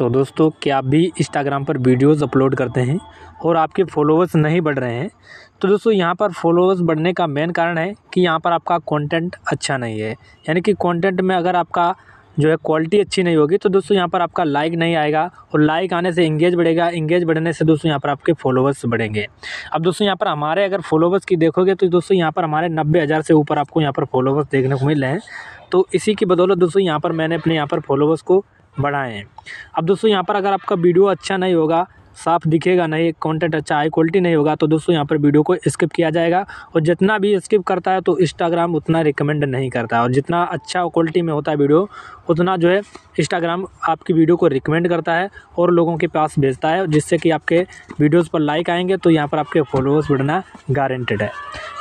तो दोस्तों क्या आप भी इंस्टाग्राम पर वीडियोस अपलोड करते हैं और आपके फॉलोवर्स नहीं बढ़ रहे हैं तो दोस्तों यहाँ पर फॉलोवर्स बढ़ने का मेन कारण है कि यहाँ पर आपका कंटेंट अच्छा नहीं है यानी कि कंटेंट में अगर आपका जो है क्वालिटी अच्छी नहीं होगी तो दोस्तों यहाँ पर आपका लाइक नहीं आएगा और लाइक आने से इंगेज बढ़ेगा इंगेज बढ़ने से दोस्तों यहाँ पर आपके फॉलोवर्स बढ़ेंगे अब दोस्तों यहाँ पर हमारे अगर फॉलोवर्स की देखोगे तो दोस्तों यहाँ पर हमारे नब्बे हज़ार से ऊपर आपको यहाँ पर फॉलोवर्स देखने को मिल रहे हैं तो इसी की बदौलत दोस्तों यहाँ पर मैंने अपने यहाँ पर फॉलोवर्स को बढ़ाएँ अब दोस्तों यहाँ पर अगर आपका वीडियो अच्छा नहीं होगा साफ दिखेगा नहीं कंटेंट अच्छा हाई क्वालिटी नहीं होगा तो दोस्तों यहाँ पर वीडियो को स्किप किया जाएगा और जितना भी स्किप करता है तो इंस्टाग्राम उतना रिकमेंड नहीं करता और जितना अच्छा क्वालिटी में होता है वीडियो उतना जो है इंस्टाग्राम आपकी वीडियो को रिकमेंड करता है और लोगों के पास भेजता है जिससे कि आपके वीडियोज़ पर लाइक आएंगे तो यहाँ पर आपके फॉलोअर्स बढ़ना गारंटेड है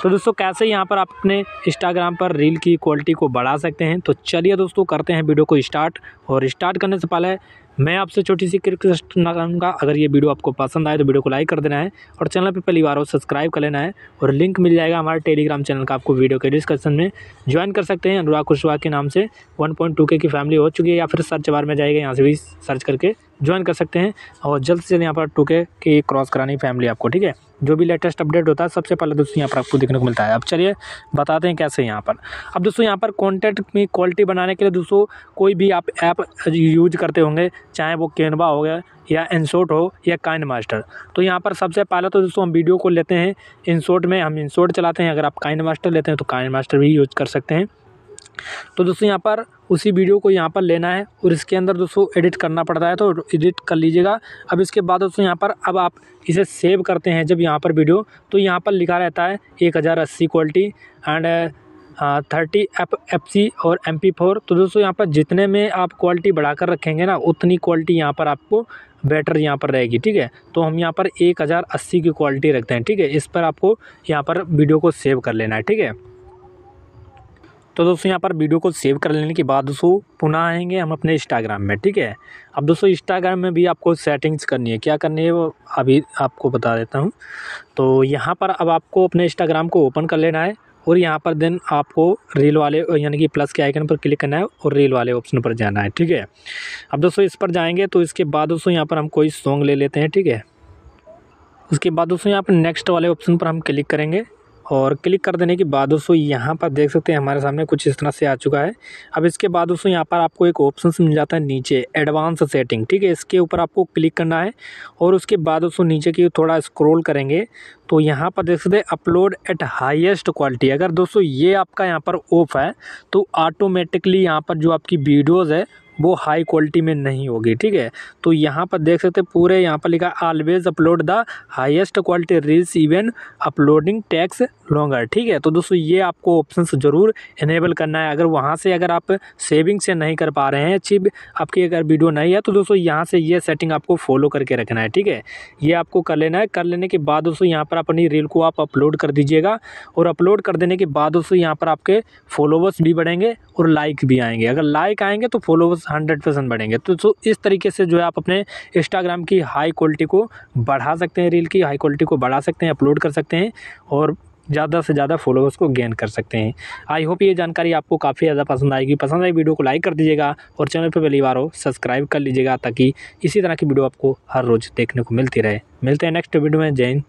तो दोस्तों कैसे यहाँ पर आप अपने इंस्टाग्राम पर रील की क्वालिटी को बढ़ा सकते हैं तो चलिए दोस्तों करते हैं वीडियो को स्टार्ट और स्टार्ट करने से पहले मैं आपसे छोटी सी रिक्वेस्ट ना करूँगा अगर ये वीडियो आपको पसंद आए तो वीडियो को लाइक कर देना है और चैनल पर पहली बार हो सब्सक्राइब कर लेना है और लिंक मिल जाएगा हमारे टेलीग्राम चैनल का आपको वीडियो के डिस्क्रिप्शन में ज्वाइन कर सकते हैं अनुराग कुशवाहा के नाम से वन की फैमिली हो चुकी है या फिर सर्च बार में जाएगा यहाँ से भी सर्च करके ज्वाइन कर सकते हैं और जल्द से जल्द यहाँ पर टू के क्रॉस करानी फैमिली आपको ठीक है जो भी लेटेस्ट अपडेट होता है सबसे पहले दोस्तों यहाँ पर आपको देखने को मिलता है अब चलिए बताते हैं कैसे यहाँ पर अब दोस्तों यहाँ पर कॉन्टेंट की क्वालिटी बनाने के लिए दोस्तों कोई भी आप ऐप यूज करते होंगे चाहे वो कैनवा हो गया या इंसोट हो या काइन मास्टर तो यहाँ पर सबसे पहले तो दोस्तों हम वीडियो को लेते हैं इंसोट में हम इंसोट चलाते हैं अगर आप काइन मास्टर लेते हैं तो काइन मास्टर भी यूज कर सकते हैं तो दोस्तों यहाँ पर उसी वीडियो को यहाँ पर लेना है और इसके अंदर दोस्तों एडिट करना पड़ता है तो एडिट कर लीजिएगा अब इसके बाद दोस्तों यहाँ पर अब आप इसे सेव करते हैं जब यहाँ पर वीडियो तो यहाँ पर लिखा रहता है एक हज़ार अस्सी quality and thirty F F C और एम पी फोर तो दोस्तों यहाँ पर जितने में आप क्वालिटी बढ़ाकर रखेंगे ना उतनी क्वालिटी यहाँ पर आपको बेटर यहाँ पर रहेगी ठीक है तो हम यहाँ पर एक हज़ार अस्सी की क्वालिटी रखते हैं ठीक है इस पर आपको यहाँ पर वीडियो को सेव कर लेना है ठीक है तो दोस्तों यहाँ पर वीडियो को सेव कर लेने के बाद दोस्तों पुनः आएंगे हम अपने इंस्टाग्राम में ठीक है अब दोस्तों इंस्टाग्राम में भी आपको सेटिंग्स करनी है क्या करनी है वो अभी आपको बता देता हूँ तो यहाँ पर अब आपको अपने इंस्टाग्राम को ओपन कर लेना है और यहाँ पर देन आपको रील वाले यानी कि प्लस के आइकन पर क्लिक करना है और रील वाले ऑप्शन पर जाना है ठीक है अब दोस्तों इस पर जाएंगे तो इसके बाद दोस्तों यहाँ पर हम कोई सॉन्ग ले लेते हैं ठीक है उसके बाद दोस्तों यहाँ पर नेक्स्ट वाले ऑप्शन पर हम क्लिक करेंगे और क्लिक कर देने के बाद दोस्तों यहाँ पर देख सकते हैं हमारे सामने कुछ इस तरह से आ चुका है अब इसके बाद दोस्तों यहाँ पर आपको एक ऑप्शन मिल जाता है नीचे एडवांस सेटिंग ठीक है इसके ऊपर आपको क्लिक करना है और उसके बाद दोस्तों नीचे की थोड़ा स्क्रोल करेंगे तो यहाँ पर देख सकते हैं अपलोड एट हाइएस्ट क्वालिटी अगर दोस्तों ये आपका यहाँ पर ऑफ है तो ऑटोमेटिकली यहाँ पर जो आपकी वीडियोज़ है वो हाई क्वालिटी में नहीं होगी ठीक है तो यहाँ पर देख सकते पूरे यहाँ पर लिखा always upload the highest quality reels even uploading takes longer ठीक है तो दोस्तों ये आपको ऑप्शन ज़रूर इनेबल करना है अगर वहाँ से अगर आप सेविंग से नहीं कर पा रहे हैं अच्छी आपकी अगर वीडियो नहीं है तो दोस्तों यहाँ से ये सेटिंग आपको फॉलो करके रखना है ठीक है ये आपको कर लेना है कर लेने के बाद दोस्तों यहाँ पर अपनी रील को आप अपलोड कर दीजिएगा और अपलोड कर देने के बाद दोस्तों यहाँ पर आपके फॉलोवर्स भी बढ़ेंगे और लाइक भी आएंगे अगर लाइक आएंगे तो फॉलोवर्स हंड्रेड परसेंट बढ़ेंगे तो सो तो इस तरीके से जो है आप अपने इंस्टाग्राम की हाई क्वालिटी को बढ़ा सकते हैं रील की हाई क्वालिटी को बढ़ा सकते हैं अपलोड कर सकते हैं और ज़्यादा से ज़्यादा फॉलोअर्स को गेन कर सकते हैं आई होप ये जानकारी आपको काफ़ी ज़्यादा पसंद आएगी पसंद आई वीडियो को लाइक कर दीजिएगा और चैनल पर पहली बार हो सब्सक्राइब कर लीजिएगा ताकि इसी तरह की वीडियो आपको हर रोज़ देखने को मिलती रहे मिलते हैं नेक्स्ट वीडियो में जैन